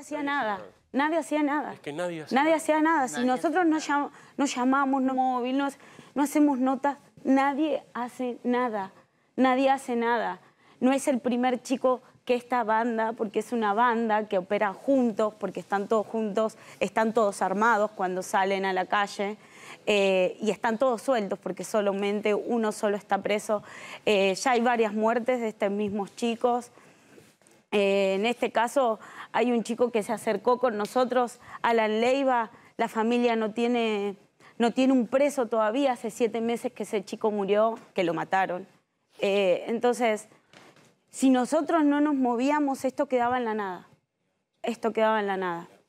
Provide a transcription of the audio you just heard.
hacía nada. Nadie hacía nada. nadie hacía nada. si nosotros no, llamamos, no móvil, hacemos notas, nadie hace nada. Nadie hace nada. No es el primer chico que esta banda, porque es una banda que opera juntos, porque están todos juntos, están todos armados cuando salen a la calle eh, y están todos sueltos porque solamente uno solo está preso. Eh, ya hay varias muertes de estos mismos chicos. Eh, en este caso hay un chico que se acercó con nosotros, Alan Leiva, la familia no tiene, un preso todavía, hace siete meses que ese chico murió, que lo mataron. Eh, entonces, si nosotros no nos movíamos, esto quedaba en la nada, esto quedaba en la nada.